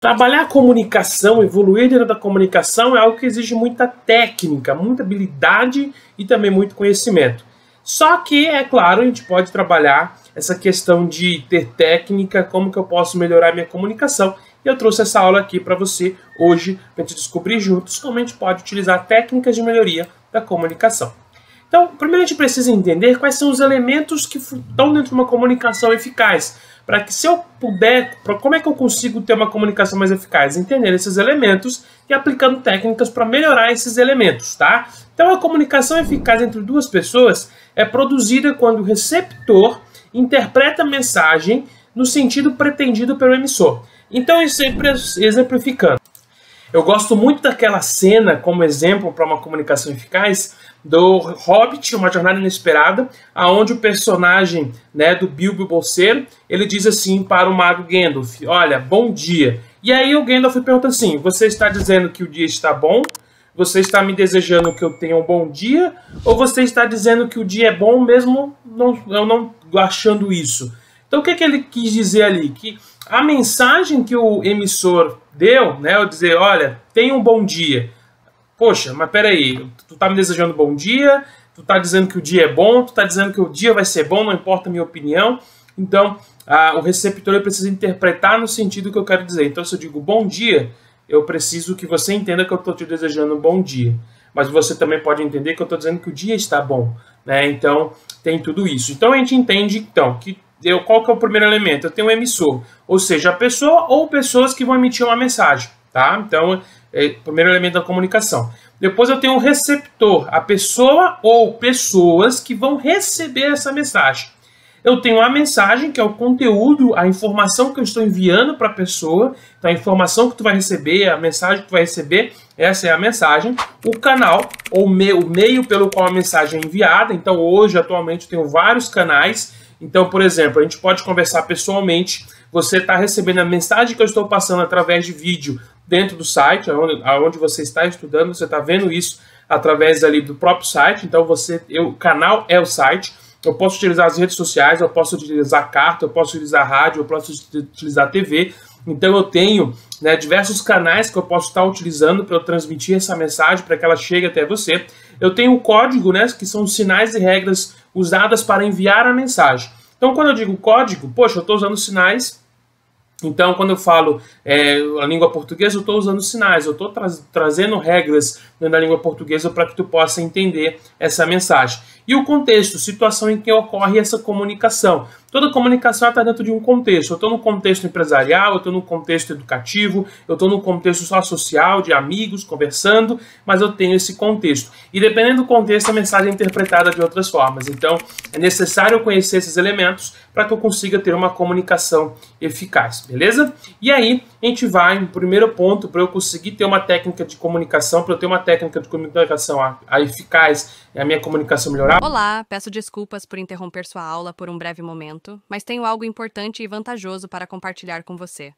Trabalhar a comunicação, evoluir dentro da comunicação é algo que exige muita técnica, muita habilidade e também muito conhecimento. Só que, é claro, a gente pode trabalhar essa questão de ter técnica, como que eu posso melhorar minha comunicação. E eu trouxe essa aula aqui para você hoje, para gente descobrir juntos como a gente pode utilizar técnicas de melhoria da comunicação. Então, primeiro a gente precisa entender quais são os elementos que estão dentro de uma comunicação eficaz para que se eu puder, pra, como é que eu consigo ter uma comunicação mais eficaz? Entendendo esses elementos e aplicando técnicas para melhorar esses elementos, tá? Então a comunicação eficaz entre duas pessoas é produzida quando o receptor interpreta a mensagem no sentido pretendido pelo emissor. Então, sempre exemplificando, eu gosto muito daquela cena, como exemplo para uma comunicação eficaz, do Hobbit, uma jornada inesperada, aonde o personagem né, do Bilbo Bolseiro, ele diz assim para o mago Gandalf, olha, bom dia. E aí o Gandalf pergunta assim, você está dizendo que o dia está bom? Você está me desejando que eu tenha um bom dia? Ou você está dizendo que o dia é bom mesmo não, eu não achando isso? Então o que, é que ele quis dizer ali? Que a mensagem que o emissor deu, né, eu dizer, olha, tenha um bom dia. Poxa, mas peraí, tu tá me desejando bom dia, tu tá dizendo que o dia é bom, tu tá dizendo que o dia vai ser bom, não importa a minha opinião. Então, a, o receptor precisa interpretar no sentido que eu quero dizer. Então, se eu digo bom dia, eu preciso que você entenda que eu estou te desejando um bom dia. Mas você também pode entender que eu estou dizendo que o dia está bom. Né? Então, tem tudo isso. Então, a gente entende então, que eu, qual que é o primeiro elemento? Eu tenho um emissor, ou seja, a pessoa ou pessoas que vão emitir uma mensagem, tá? Então, é, primeiro elemento da comunicação. Depois eu tenho o um receptor, a pessoa ou pessoas que vão receber essa mensagem. Eu tenho a mensagem, que é o conteúdo, a informação que eu estou enviando para a pessoa. Então, a informação que tu vai receber, a mensagem que tu vai receber, essa é a mensagem. O canal, ou o meio pelo qual a mensagem é enviada. Então, hoje, atualmente, eu tenho vários canais então, por exemplo, a gente pode conversar pessoalmente. Você está recebendo a mensagem que eu estou passando através de vídeo dentro do site, aonde, aonde você está estudando, você está vendo isso através ali do próprio site. Então, você, eu, o canal é o site. Eu posso utilizar as redes sociais, eu posso utilizar carta, eu posso utilizar rádio, eu posso utilizar TV. Então eu tenho né, diversos canais que eu posso estar tá utilizando para eu transmitir essa mensagem para que ela chegue até você. Eu tenho o um código, né, que são sinais e regras usadas para enviar a mensagem. Então, quando eu digo código, poxa, eu estou usando sinais. Então, quando eu falo é, a língua portuguesa, eu estou usando sinais, eu estou tra trazendo regras da língua portuguesa para que tu possa entender essa mensagem. E o contexto, situação em que ocorre essa comunicação. Toda comunicação está é dentro de um contexto. Eu estou no contexto empresarial, eu estou no contexto educativo, eu estou no contexto só social, de amigos, conversando, mas eu tenho esse contexto. E dependendo do contexto, a mensagem é interpretada de outras formas. Então, é necessário conhecer esses elementos para que eu consiga ter uma comunicação eficaz, beleza? E aí, a gente vai, no primeiro ponto, para eu conseguir ter uma técnica de comunicação, para eu ter uma técnica de comunicação a, a eficaz a minha comunicação melhorar. Olá, peço desculpas por interromper sua aula por um breve momento, mas tenho algo importante e vantajoso para compartilhar com você.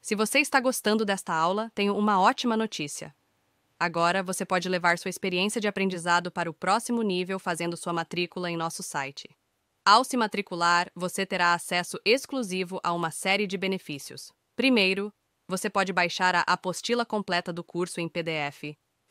Se você está gostando desta aula, tenho uma ótima notícia. Agora você pode levar sua experiência de aprendizado para o próximo nível fazendo sua matrícula em nosso site. Ao se matricular, você terá acesso exclusivo a uma série de benefícios. Primeiro, você pode baixar a apostila completa do curso em PDF,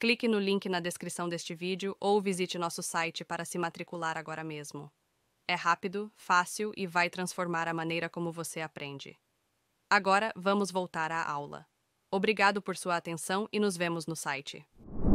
Clique no link na descrição deste vídeo ou visite nosso site para se matricular agora mesmo. É rápido, fácil e vai transformar a maneira como você aprende. Agora, vamos voltar à aula. Obrigado por sua atenção e nos vemos no site.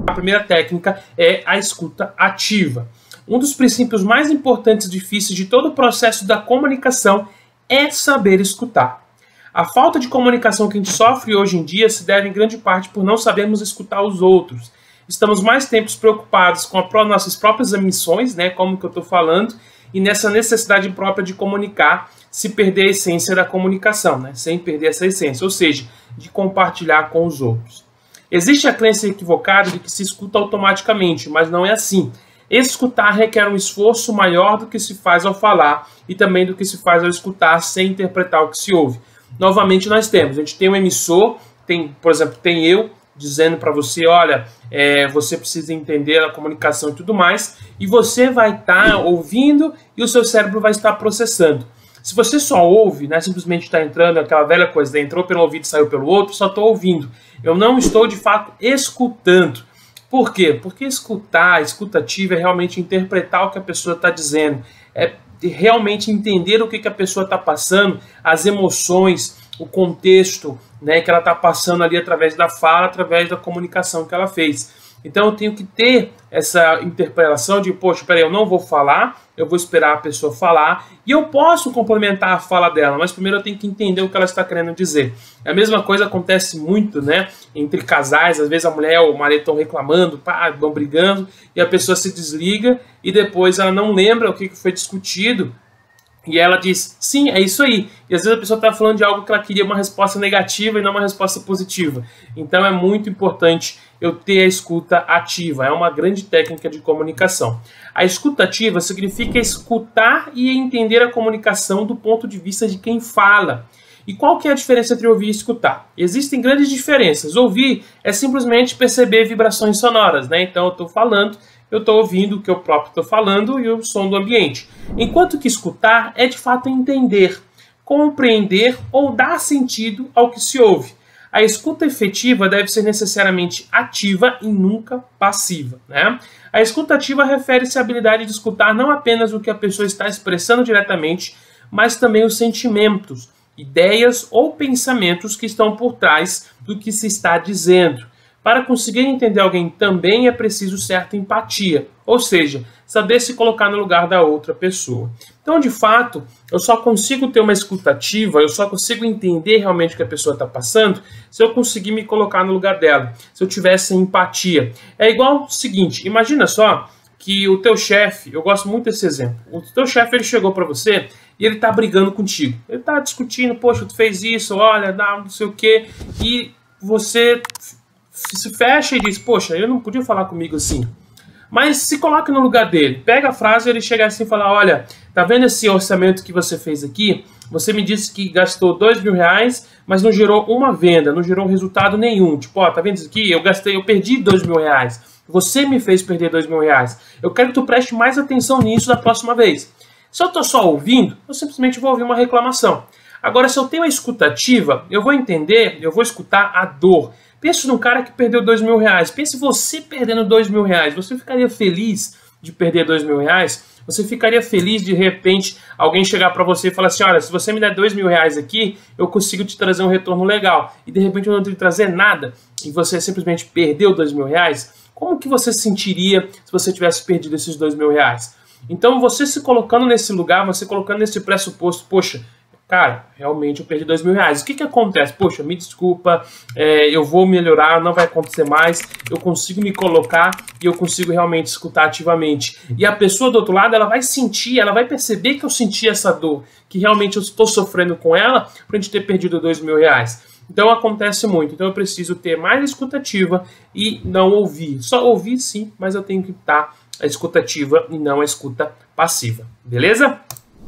A primeira técnica é a escuta ativa. Um dos princípios mais importantes e difíceis de todo o processo da comunicação é saber escutar. A falta de comunicação que a gente sofre hoje em dia se deve em grande parte por não sabermos escutar os outros estamos mais tempos preocupados com nossas próprias ambições, né, como que eu estou falando, e nessa necessidade própria de comunicar, se perder a essência da comunicação, né, sem perder essa essência, ou seja, de compartilhar com os outros. Existe a crença equivocada de que se escuta automaticamente, mas não é assim. Escutar requer um esforço maior do que se faz ao falar e também do que se faz ao escutar sem interpretar o que se ouve. Novamente nós temos, a gente tem um emissor, tem, por exemplo, tem eu, dizendo para você, olha, é, você precisa entender a comunicação e tudo mais, e você vai estar tá ouvindo e o seu cérebro vai estar processando. Se você só ouve, né, simplesmente está entrando aquela velha coisa, né, entrou pelo ouvido, saiu pelo outro, só estou ouvindo. Eu não estou de fato escutando. Por quê? Porque escutar, escutativa é realmente interpretar o que a pessoa está dizendo, é realmente entender o que, que a pessoa está passando, as emoções, o contexto né, que ela está passando ali através da fala, através da comunicação que ela fez. Então eu tenho que ter essa interpretação de, poxa, peraí, eu não vou falar, eu vou esperar a pessoa falar e eu posso complementar a fala dela, mas primeiro eu tenho que entender o que ela está querendo dizer. É a mesma coisa acontece muito, né, entre casais, às vezes a mulher ou o marido estão reclamando, pá, vão brigando e a pessoa se desliga e depois ela não lembra o que foi discutido e ela diz, sim, é isso aí. E às vezes a pessoa está falando de algo que ela queria uma resposta negativa e não uma resposta positiva. Então é muito importante eu ter a escuta ativa. É uma grande técnica de comunicação. A escuta ativa significa escutar e entender a comunicação do ponto de vista de quem fala. E qual que é a diferença entre ouvir e escutar? Existem grandes diferenças. Ouvir é simplesmente perceber vibrações sonoras, né? Então eu estou falando, eu estou ouvindo o que eu próprio estou falando e o som do ambiente. Enquanto que escutar é de fato entender, compreender ou dar sentido ao que se ouve. A escuta efetiva deve ser necessariamente ativa e nunca passiva. Né? A escuta ativa refere-se à habilidade de escutar não apenas o que a pessoa está expressando diretamente, mas também os sentimentos, ideias ou pensamentos que estão por trás do que se está dizendo. Para conseguir entender alguém também é preciso certa empatia, ou seja, saber se colocar no lugar da outra pessoa. Então, de fato, eu só consigo ter uma escutativa, eu só consigo entender realmente o que a pessoa está passando se eu conseguir me colocar no lugar dela, se eu tivesse empatia. É igual o seguinte: imagina só que o teu chefe, eu gosto muito desse exemplo, o teu chefe ele chegou para você e ele está brigando contigo, ele está discutindo, poxa, tu fez isso, olha, não sei o que, e você se fecha e diz: Poxa, eu não podia falar comigo assim. Mas se coloque no lugar dele, pega a frase e ele chega assim e fala: Olha, tá vendo esse orçamento que você fez aqui? Você me disse que gastou dois mil reais, mas não gerou uma venda, não gerou resultado nenhum. Tipo, ó, tá vendo isso aqui? Eu gastei, eu perdi dois mil reais. Você me fez perder dois mil reais. Eu quero que tu preste mais atenção nisso da próxima vez. Se eu tô só ouvindo, eu simplesmente vou ouvir uma reclamação. Agora, se eu tenho a escutativa, eu vou entender, eu vou escutar a dor Pense num cara que perdeu dois mil reais. Pense você perdendo dois mil reais. Você ficaria feliz de perder dois mil reais? Você ficaria feliz de, de repente alguém chegar para você e falar assim: olha, se você me der dois mil reais aqui, eu consigo te trazer um retorno legal. E de repente eu não te trazer nada e você simplesmente perdeu dois mil reais. Como que você se sentiria se você tivesse perdido esses dois mil reais? Então você se colocando nesse lugar, você colocando nesse pressuposto, poxa, Cara, realmente eu perdi dois mil reais. O que que acontece? Poxa, me desculpa, é, eu vou melhorar, não vai acontecer mais. Eu consigo me colocar e eu consigo realmente escutar ativamente. E a pessoa do outro lado, ela vai sentir, ela vai perceber que eu senti essa dor, que realmente eu estou sofrendo com ela para a gente ter perdido dois mil reais. Então acontece muito. Então eu preciso ter mais escutativa e não ouvir. Só ouvir sim, mas eu tenho que estar a escutativa e não a escuta passiva. Beleza?